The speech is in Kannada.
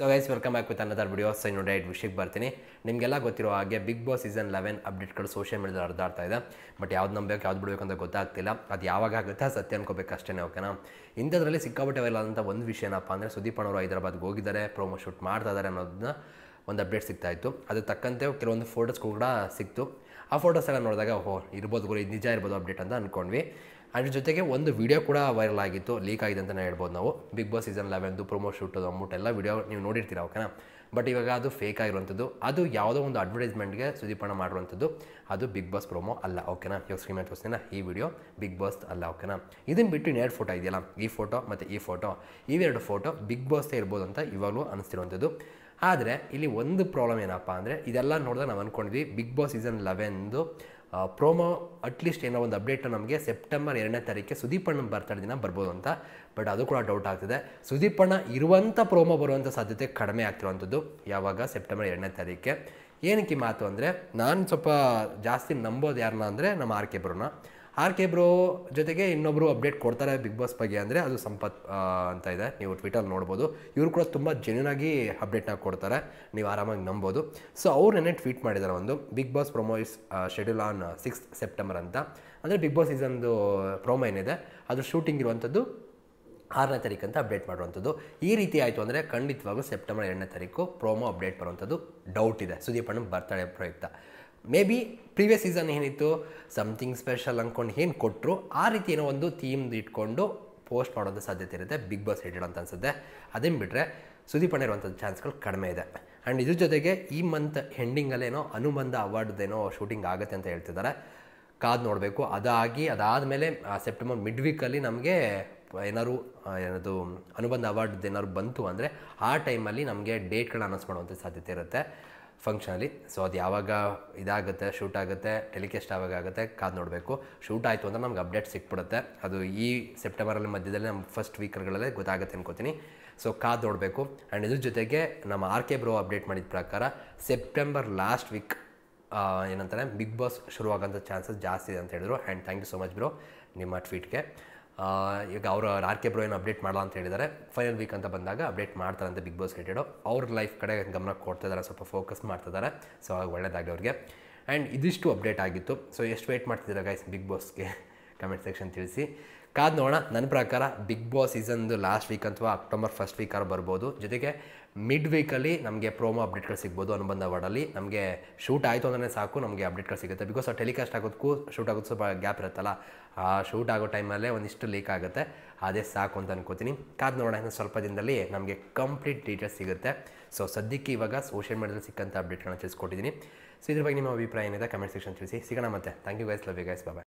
so guys welcome back with another video ಸೈ ನೋಡಿ ಐಟ್ ವಿಷಯಕ್ಕೆ ಬರ್ತೀನಿ ನಿಮಗೆಲ್ಲ ಗೊತ್ತಿರೋ ಹಾಗೆ ಬಿಗ್ ಬಾಸ್ ಸೀಸನ್ ಲೆವೆನ್ ಅಪ್ಡೇಟ್ಗಳು ಸೋಷಿಯಲ್ ಮೀಡಿಯಾದಲ್ಲಿ ಹರಿದಾಡ್ತಾ ಇದೆ ಬಟ್ ಯಾವ್ದು ನಂಬಬೇಕು ಯಾವ್ದು ಬಿಡಬೇಕು ಅಂತ ಗೊತ್ತಾಗ್ತಿಲ್ಲ ಅದು ಯಾವಾಗ ಆಗುತ್ತೆ ಸತ್ಯ ಅನ್ಕೋಬೇಕು ಅಷ್ಟೇ ಓಕೆನಾ ಇಂಥದ್ರಲ್ಲಿ ಸಿಕ್ಕಾಪಟ್ಟೆ ಅಂತ ಒಂದು ವಿಷಯ ಏನಪ್ಪ ಅಂದರೆ ಸುದೀಪ್ ಅವರು ಹೈದರಾಬಾದ್ಗೆ ಹೋಗಿದ್ದಾರೆ ಪ್ರೋಮೋ ಶೂಟ್ ಮಾಡ್ತಾ ಇದ್ದಾರೆ ಅನ್ನೋದನ್ನ ಒಂದು ಅಪ್ಡೇಟ್ ಸಿಗ್ತಾ ಇತ್ತು ಅದಕ್ಕೆ ತಕ್ಕಂತೆ ಕೆಲವೊಂದು ಫೋಟೋಸ್ ಕೂಡ ಸಿಕ್ತು ಆ ಫೋಟೋಸ್ ಎಲ್ಲ ನೋಡಿದಾಗ ಓಹೋ ಇರ್ಬೋದು ಗುರು ಇದು ನಿಜ ಇರ್ಬೋದು ಅಪ್ಡೇಟ್ ಅಂತ ಅಂದ್ಕೊಂಡ್ವಿ ಅದ್ರ ಜೊತೆಗೆ ಒಂದು ವಿಡಿಯೋ ಕೂಡ ವೈರಲ್ ಆಗಿತ್ತು ಲೀಕ್ ಆಗಿದೆ ಅಂತಲೇ ಹೇಳ್ಬೋದು ನಾವು ಬಿಗ್ ಬಾಸ್ ಸೀಸನ್ ಲೆವೆನ್ದು ಪ್ರೊಮೋ ಶೂಟು ಅಮೌಂಟ್ ಎಲ್ಲ ವಿಡಿಯೋ ನೀವು ನೋಡಿರ್ತೀರ ಓಕೆನಾ ಬಟ್ ಇವಾಗ ಅದು ಫೇಕ್ ಆಗಿರುವಂಥದ್ದು ಅದು ಯಾವುದೋ ಒಂದು ಅಡ್ವರ್ಟೈಸ್ಮೆಂಟ್ಗೆ ಸುದೀಪಣ ಮಾಡಿರುವಂಥದ್ದು ಅದು ಬಿಗ್ ಬಾಸ್ ಪ್ರೊಮೋ ಅಲ್ಲ ಓಕೆನಾ ಇವಾಗ ಸ್ಕ್ರೀನ್ ತೋರಿಸ್ತೀನಿ ಈ ವಿಡಿಯೋ ಬಿಗ್ ಬಾಸ್ ಅಲ್ಲ ಓಕೆನಾ ಇದನ್ನು ಬಿಟ್ಟು ಇನ್ನೆರಡು ಫೋಟೋ ಇದೆಯಲ್ಲ ಈ ಫೋಟೋ ಮತ್ತು ಈ ಫೋಟೋ ಇವೆರಡು ಫೋಟೋ ಬಿಗ್ ಬಾಸ್ದೇ ಇರ್ಬೋದು ಅಂತ ಇವಾಗಲೂ ಅನಿಸ್ತಿರುವಂಥದ್ದು ಆದರೆ ಇಲ್ಲಿ ಒಂದು ಪ್ರಾಬ್ಲಮ್ ಏನಪ್ಪ ಅಂದರೆ ಇದೆಲ್ಲ ನೋಡಿದ್ರೆ ನಾವು ಅಂದ್ಕೊಂಡಿದ್ವಿ ಬಿಗ್ ಬಾಸ್ ಸೀಸನ್ ಲೆವೆನ್ದು ಪ್ರೋಮೋ ಅಟ್ಲೀಸ್ಟ್ ಏನೋ ಒಂದು ಅಪ್ಡೇಟ್ ನಮಗೆ ಸೆಪ್ಟೆಂಬರ್ ಎರಡನೇ ಸುದೀಪ್ ಸುದೀಪಣ್ಣ ಬರ್ತಾ ದಿನ ಬರ್ಬೋದು ಅಂತ ಬಟ್ ಅದು ಕೂಡ ಡೌಟ್ ಆಗ್ತಿದೆ ಸುದೀಪಣ್ಣ ಇರುವಂಥ ಪ್ರೋಮೋ ಬರುವಂಥ ಸಾಧ್ಯತೆ ಕಡಿಮೆ ಆಗ್ತಿರುವಂಥದ್ದು ಯಾವಾಗ ಸೆಪ್ಟೆಂಬರ್ ಎರಡನೇ ತಾರೀಕೆ ಏನಕ್ಕೆ ಮಾತು ಅಂದರೆ ನಾನು ಸ್ವಲ್ಪ ಜಾಸ್ತಿ ನಂಬೋದು ಯಾರನ್ನ ಅಂದರೆ ನಮ್ಮ ಆರ್ ಕೆ ಬರೋಣ ಆರ್ ಕೆ ಬ್ರೋ ಜೊತೆಗೆ ಇನ್ನೊಬ್ಬರು ಅಪ್ಡೇಟ್ ಕೊಡ್ತಾರೆ ಬಿಗ್ ಬಾಸ್ ಬಗ್ಗೆ ಅಂದರೆ ಅದು ಸಂಪತ್ ಅಂತ ಇದೆ ನೀವು ಟ್ವಿಟರ್ ನೋಡ್ಬೋದು ಇವರು ಕೂಡ ತುಂಬ ಆಗಿ ಅಪ್ಡೇಟ್ನ ಕೊಡ್ತಾರೆ ನೀವು ಆರಾಮಾಗಿ ನಂಬೋದು ಸೊ ಅವ್ರು ನೆನೆ ಟ್ವೀಟ್ ಮಾಡಿದ್ದಾರೆ ಒಂದು Bigg Boss promo is schedule on sixth September ಅಂತ ಅಂದರೆ ಬಿಗ್ ಬಾಸ್ ಸೀಸನ್ದು ಪ್ರೊಮೋ ಏನಿದೆ ಅದ್ರ ಶೂಟಿಂಗ್ ಇರುವಂಥದ್ದು ಆರನೇ ತಾರೀಕು ಅಂತ ಅಪ್ಡೇಟ್ ಮಾಡುವಂಥದ್ದು ಈ ರೀತಿ ಆಯಿತು ಅಂದರೆ ಖಂಡಿತವಾಗೂ ಸೆಪ್ಟೆಂಬರ್ ಎರಡನೇ ತಾರೀಕು ಪ್ರೊಮೋ ಅಪ್ಡೇಟ್ ಬರುವಂಥದ್ದು ಡೌಟ್ ಇದೆ ಸುದೀಪ್ ಅಣ್ಣ ಬರ್ತಾಳೆ ಪ್ರಯುಕ್ತ ಮೇ ಬಿ ಪ್ರೀವಿಯಸ್ ಸೀಸನ್ ಏನಿತ್ತು ಸಮಥಿಂಗ್ ಸ್ಪೆಷಲ್ ಅಂದ್ಕೊಂಡು ಏನು ಕೊಟ್ಟರು ಆ ರೀತಿ ಏನೋ ಒಂದು ಥೀಮ್ದು ಇಟ್ಕೊಂಡು ಪೋಸ್ಟ್ ಮಾಡೋದು ಸಾಧ್ಯತೆ ಇರುತ್ತೆ ಬಿಗ್ ಬಾಸ್ ಹೇಳಿಡ ಅಂತ ಅನಿಸುತ್ತೆ ಅದನ್ನು ಬಿಟ್ಟರೆ ಸುದೀಪಣ್ಣ ಇರುವಂಥ ಚಾನ್ಸ್ಗಳು ಕಡಿಮೆ ಇದೆ ಆ್ಯಂಡ್ ಇದ್ರ ಜೊತೆಗೆ ಈ ಮಂತ್ ಎಂಡಿಂಗಲ್ಲೇನೋ ಅನುಬಂಧ ಅವಾರ್ಡ್ದೇನೋ ಶೂಟಿಂಗ್ ಆಗುತ್ತೆ ಅಂತ ಹೇಳ್ತಿದ್ದಾರೆ ಕಾದು ನೋಡಬೇಕು ಅದಾಗಿ ಅದಾದಮೇಲೆ ಸೆಪ್ಟೆಂಬರ್ ಮಿಡ್ ವೀಕಲ್ಲಿ ನಮಗೆ ಏನಾದ್ರು ಏನದು ಅನುಬಂಧ ಅವಾರ್ಡ್ದು ಏನಾದ್ರು ಬಂತು ಅಂದರೆ ಆ ಟೈಮಲ್ಲಿ ನಮಗೆ ಡೇಟ್ಗಳನ್ನ ಅನೌನ್ಸ್ ಮಾಡುವಂಥ ಸಾಧ್ಯತೆ ಇರುತ್ತೆ ಫಂಕ್ಷನಲ್ಲಿ ಸೊ ಅದು ಯಾವಾಗ ಇದಾಗುತ್ತೆ ಶೂಟ್ ಆಗುತ್ತೆ ಟೆಲಿಕಾಸ್ಟ್ ಯಾವಾಗ ಆಗುತ್ತೆ ಕಾದು ನೋಡಬೇಕು ಶೂಟ್ ಆಯಿತು ಅಂದರೆ ನಮ್ಗೆ ಅಪ್ಡೇಟ್ ಸಿಕ್ಬಿಡುತ್ತೆ ಅದು ಈ ಸೆಪ್ಟೆಂಬರಲ್ಲಿ ಮಧ್ಯದಲ್ಲಿ ನಮ್ಮ ಫಸ್ಟ್ ವೀಕ್ಗಳಲ್ಲೇ ಗೊತ್ತಾಗುತ್ತೆ ಅನ್ಕೋತೀನಿ ಸೊ ಕಾದು ನೋಡಬೇಕು ಆ್ಯಂಡ್ ಇದ್ರ ಜೊತೆಗೆ ನಮ್ಮ ಆರ್ ಕೆ ಬ್ರೋ ಅಪ್ಡೇಟ್ ಮಾಡಿದ ಪ್ರಕಾರ ಸೆಪ್ಟೆಂಬರ್ ಲಾಸ್ಟ್ ವೀಕ್ ಏನಂತಾರೆ ಬಿಗ್ ಬಾಸ್ ಶುರುವಾಗೋಂಥ ಚಾನ್ಸಸ್ ಜಾಸ್ತಿ ಇದೆ ಅಂತ ಹೇಳಿದ್ರು and thank you so much bro ನಿಮ್ಮ ಟ್ವೀಟ್ಗೆ ಈಗ ಅವರು ಆರ್ ಕೆ ಬ್ರೋ ಏನು ಅಪ್ಡೇಟ್ ಮಾಡಲ್ಲ ಅಂತ ಹೇಳಿದ್ದಾರೆ ಫೈನಲ್ ವೀಕ್ ಅಂತ ಬಂದಾಗ ಅಪ್ಡೇಟ್ ಮಾಡ್ತಾರೆ ಅಂತ ಬಿಗ್ ಬಾಸ್ ರಿಲೇಟೆಡು ಅವ್ರ ಲೈಫ್ ಕಡೆ ಗಮನ ಕೊಡ್ತಿದ್ದಾರೆ ಸ್ವಲ್ಪ ಫೋಕಸ್ ಮಾಡ್ತಿದ್ದಾರೆ ಸೊ ಒಳ್ಳೆಯದಾಗಲಿ ಅವ್ರಿಗೆ ಆ್ಯಂಡ್ ಇದಿಷ್ಟು ಅಪ್ಡೇಟ್ ಆಗಿತ್ತು ಸೊ ಎಷ್ಟು ವೆಯ್ಟ್ ಮಾಡ್ತಿದ್ದೀರಾ ಗೈಸ್ ಬಿಗ್ ಬಾಸ್ಗೆ ಕಮೆಂಟ್ ಸೆಕ್ಷನ್ ತಿಳಿಸಿ ಕಾದ್ ನೋಡೋಣ ನನ್ನ ಪ್ರಕಾರ ಬಿಗ್ ಬಾಸ್ ಸೀಸನ್ದು ಲಾಸ್ಟ್ ವೀಕ್ ಅಥವಾ ಅಕ್ಟೋಬರ್ ಫಸ್ಟ್ ಆರು ಬರ್ಬೋದು ಜೊತೆಗೆ ಮಿಡ್ ವೀಕಲ್ಲಿ ನಮಗೆ ಪ್ರೋಮೋ ಅಪ್ಡೇಟ್ಗಳು ಸಿಗ್ಬೋದು ಅನುಬಂಧ ವಾರ್ಡಲ್ಲಿ ನಮಗೆ ಶೂಟ್ ಆಯಿತು ಅಂದ್ರೆ ಸಾಕು ನಮಗೆ ಅಪ್ಡೇಟ್ಗಳು ಸಿಗುತ್ತೆ ಬಿಕಾಸ್ ಆ ಟೆಲಿಕಾಸ್ಟ್ ಆಗೋದಕ್ಕೂ ಶೂಟ್ ಆಗೋದು ಸ್ವಲ್ಪ ಗ್ಯಾಪ್ ಇರುತ್ತಲ್ಲ ಆ ಶೂಟ್ ಆಗೋ ಟೈಮಲ್ಲೇ ಒಂದಿಷ್ಟು ಲೀಕ್ ಆಗುತ್ತೆ ಅದೇ ಸಾಕು ಅಂತ ಅನ್ಕೋತೀನಿ ಕಾದ್ ನೋಡೋಣ ಇನ್ನು ಸ್ವಲ್ಪ ದಿನದಲ್ಲಿ ನಮಗೆ ಕಂಪ್ಲೀಟ್ ಡೀಟೇಲ್ಸ್ ಸಿಗುತ್ತೆ ಸೊ ಸದ್ಯಕ್ಕೆ ಇವಾಗ ಸೋಷಿಯಲ್ ಮೀಡಿಯಾದಲ್ಲಿ ಸಿಕ್ಕಂಥ ಅಪ್ಡೇಟ್ಗಳನ್ನ ತಿಳಿಸ್ಕೊಟ್ಟಿದ್ದೀನಿ ಸೊ ಇದ್ರ ಬಗ್ಗೆ ನಿಮ್ಮ ಅಭಿಪ್ರಾಯ ಏನಿದೆ ಕಮೆಂಟ್ ಸೆಕ್ಷನ್ ತಿಳಿಸಿ ಸಿಗೋಣ ಮತ್ತೆ thank you guys love you guys bye